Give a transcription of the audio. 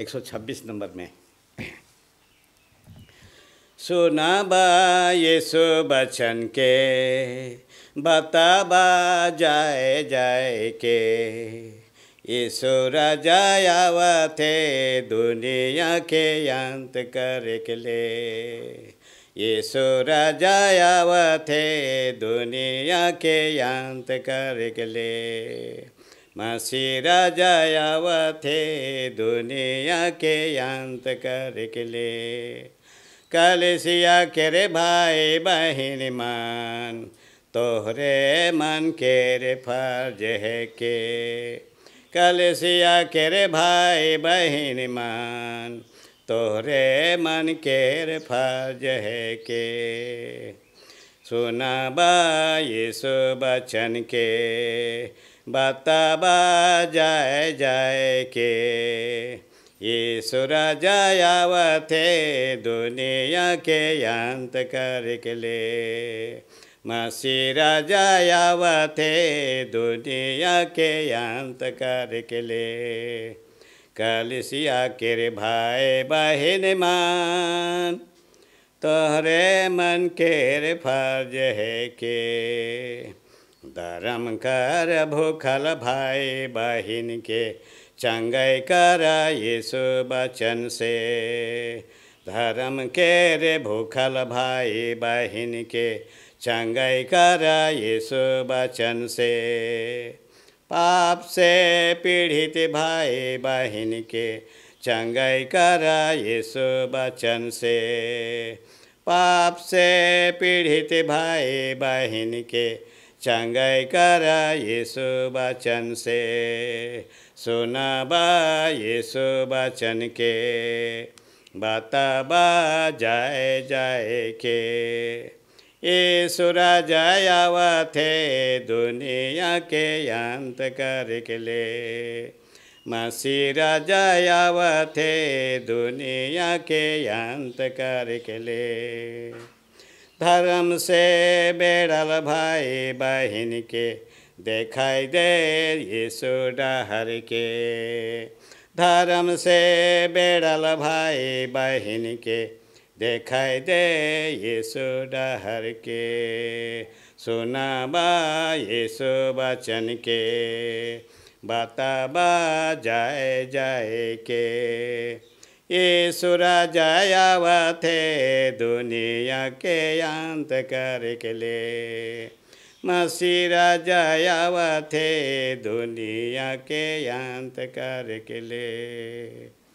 126 number में सुना बा बचन के बताबा जाए जाए के जाया थे दुनिया के अंत कर के ले जाया थे दुनिया के अंत कर के ले मसीरा थे दुनिया के अंत कर ले कलसिया के रे भाई बहन मान तोहरे मन के रे फर्ज है के कलसिया के रे भाई बहन मान तोहरे मन के रे फर्ज है के सुना बाई सुबचन के बताबा जय जय के जायाव थे दुनिया के अंत करकले मसीर थे दुनिया के अंत ले कलसिया के रे भाई बहन मान तोहरे मन के रे फर्ज है के धर्म कर भूखल भाई बहन के चंगई कर यीशु बचन से धर्म के रे भूखल भाई बहन के चंगई कर यीशु बचन से पाप से पीड़ित भाई बहन के चंगई कर यीशु बचन से पाप से पीड़ित भाई बहन के चंगाई करा यीशु वचन से सुनबा बा यीशु के बताबा जाए जाए के ये राजा थे दुनिया के अंत करके ले मसीह राजा थे दुनिया के अंत करके ले धर्म से बेड़ल भाई बहन के देखाई दे यीशु डहर के धर्म से बेड़ल भाई बहन के देखाई दे यीशु डहर के सुना बा यीशु बचन के बताबा जाए जाए के ये ईश्वर जयावथे दुनिया के अंत कर करके ले मसीरा जयावथे दुनिया के अंत करके ले